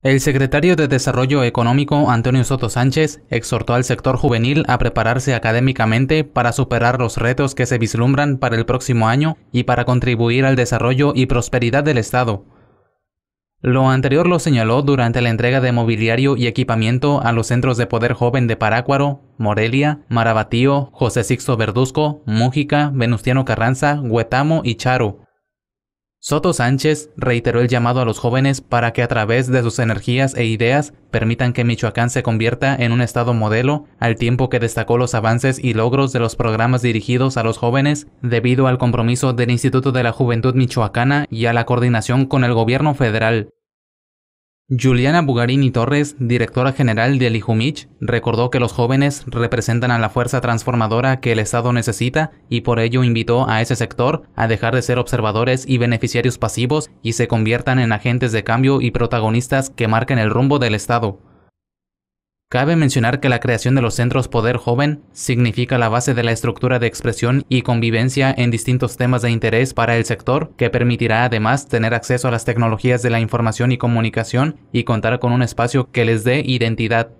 El secretario de Desarrollo Económico Antonio Soto Sánchez exhortó al sector juvenil a prepararse académicamente para superar los retos que se vislumbran para el próximo año y para contribuir al desarrollo y prosperidad del Estado. Lo anterior lo señaló durante la entrega de mobiliario y equipamiento a los centros de poder joven de Parácuaro, Morelia, Marabatío, José Sixto Verduzco, Mújica, Venustiano Carranza, Huetamo y Charo, Soto Sánchez reiteró el llamado a los jóvenes para que a través de sus energías e ideas permitan que Michoacán se convierta en un estado modelo, al tiempo que destacó los avances y logros de los programas dirigidos a los jóvenes debido al compromiso del Instituto de la Juventud Michoacana y a la coordinación con el gobierno federal. Juliana Bugarini Torres, directora general del IJUMICH, recordó que los jóvenes representan a la fuerza transformadora que el Estado necesita y por ello invitó a ese sector a dejar de ser observadores y beneficiarios pasivos y se conviertan en agentes de cambio y protagonistas que marquen el rumbo del Estado. Cabe mencionar que la creación de los Centros Poder Joven significa la base de la estructura de expresión y convivencia en distintos temas de interés para el sector, que permitirá además tener acceso a las tecnologías de la información y comunicación y contar con un espacio que les dé identidad